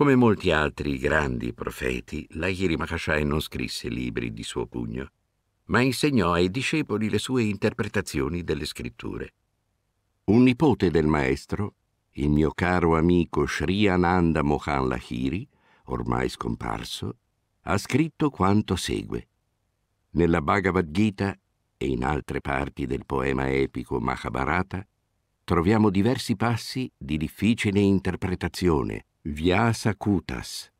Come molti altri grandi profeti, Lahiri Mahashai non scrisse libri di suo pugno, ma insegnò ai discepoli le sue interpretazioni delle scritture. Un nipote del maestro, il mio caro amico Sri Ananda Mohan Lahiri, ormai scomparso, ha scritto quanto segue. Nella Bhagavad Gita e in altre parti del poema epico Mahabharata troviamo diversi passi di difficile interpretazione via sacutas.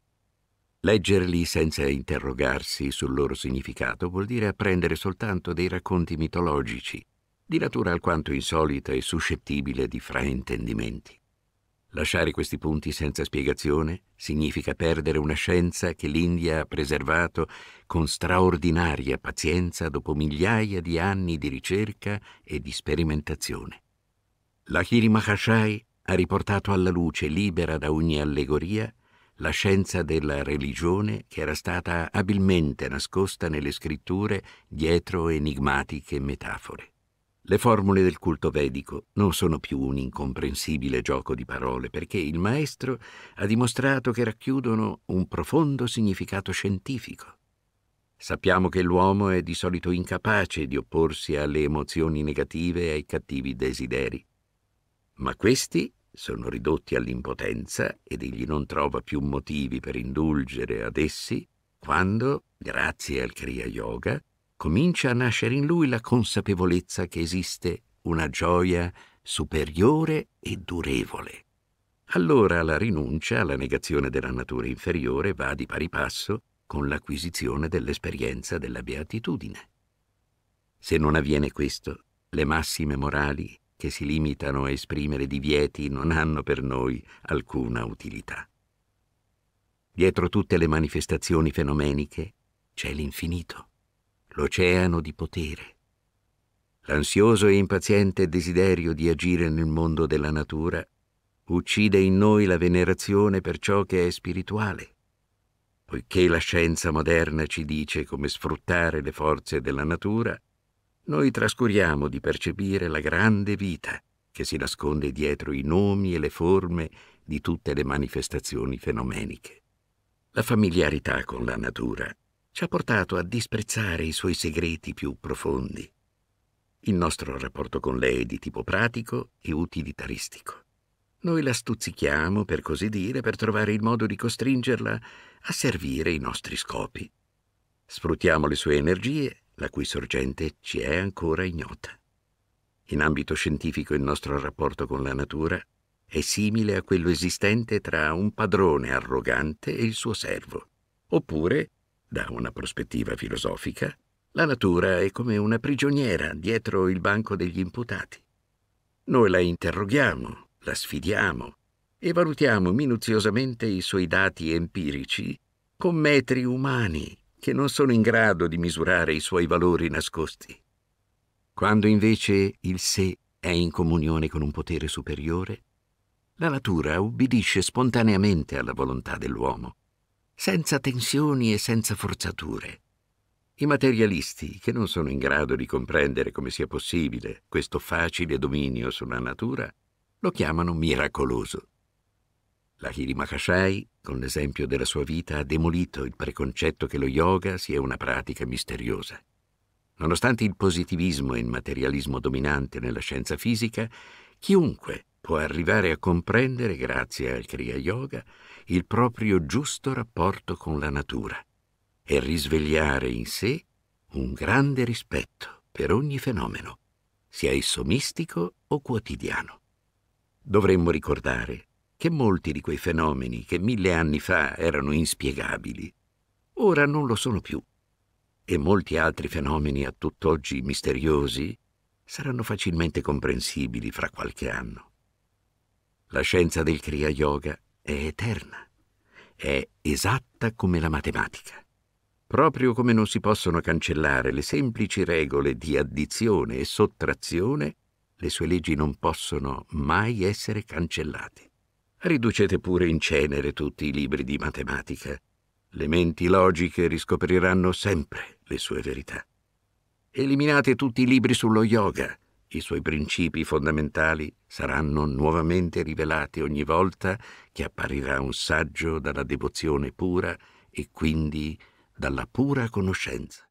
Leggerli senza interrogarsi sul loro significato vuol dire apprendere soltanto dei racconti mitologici, di natura alquanto insolita e suscettibile di fraintendimenti. Lasciare questi punti senza spiegazione significa perdere una scienza che l'India ha preservato con straordinaria pazienza dopo migliaia di anni di ricerca e di sperimentazione. La Mahashai ha riportato alla luce, libera da ogni allegoria, la scienza della religione che era stata abilmente nascosta nelle scritture dietro enigmatiche metafore. Le formule del culto vedico non sono più un incomprensibile gioco di parole perché il maestro ha dimostrato che racchiudono un profondo significato scientifico. Sappiamo che l'uomo è di solito incapace di opporsi alle emozioni negative e ai cattivi desideri, ma questi sono ridotti all'impotenza ed egli non trova più motivi per indulgere ad essi, quando, grazie al Kriya Yoga, comincia a nascere in lui la consapevolezza che esiste una gioia superiore e durevole. Allora la rinuncia alla negazione della natura inferiore va di pari passo con l'acquisizione dell'esperienza della beatitudine. Se non avviene questo, le massime morali che si limitano a esprimere divieti non hanno per noi alcuna utilità. Dietro tutte le manifestazioni fenomeniche c'è l'infinito, l'oceano di potere. L'ansioso e impaziente desiderio di agire nel mondo della natura uccide in noi la venerazione per ciò che è spirituale. Poiché la scienza moderna ci dice come sfruttare le forze della natura, noi trascuriamo di percepire la grande vita che si nasconde dietro i nomi e le forme di tutte le manifestazioni fenomeniche. La familiarità con la natura ci ha portato a disprezzare i suoi segreti più profondi. Il nostro rapporto con lei è di tipo pratico e utilitaristico. Noi la stuzzichiamo, per così dire, per trovare il modo di costringerla a servire i nostri scopi. Sfruttiamo le sue energie la cui sorgente ci è ancora ignota. In ambito scientifico il nostro rapporto con la natura è simile a quello esistente tra un padrone arrogante e il suo servo. Oppure, da una prospettiva filosofica, la natura è come una prigioniera dietro il banco degli imputati. Noi la interroghiamo, la sfidiamo e valutiamo minuziosamente i suoi dati empirici con metri umani che non sono in grado di misurare i suoi valori nascosti. Quando invece il sé è in comunione con un potere superiore, la natura ubbidisce spontaneamente alla volontà dell'uomo, senza tensioni e senza forzature. I materialisti, che non sono in grado di comprendere come sia possibile questo facile dominio sulla natura, lo chiamano miracoloso. La Hirimahashai, con l'esempio della sua vita, ha demolito il preconcetto che lo yoga sia una pratica misteriosa. Nonostante il positivismo e il materialismo dominante nella scienza fisica, chiunque può arrivare a comprendere, grazie al Kriya Yoga, il proprio giusto rapporto con la natura e risvegliare in sé un grande rispetto per ogni fenomeno, sia esso mistico o quotidiano. Dovremmo ricordare che molti di quei fenomeni che mille anni fa erano inspiegabili, ora non lo sono più, e molti altri fenomeni a tutt'oggi misteriosi saranno facilmente comprensibili fra qualche anno. La scienza del Kriya Yoga è eterna, è esatta come la matematica. Proprio come non si possono cancellare le semplici regole di addizione e sottrazione, le sue leggi non possono mai essere cancellate. Riducete pure in cenere tutti i libri di matematica. Le menti logiche riscopriranno sempre le sue verità. Eliminate tutti i libri sullo yoga. I suoi principi fondamentali saranno nuovamente rivelati ogni volta che apparirà un saggio dalla devozione pura e quindi dalla pura conoscenza.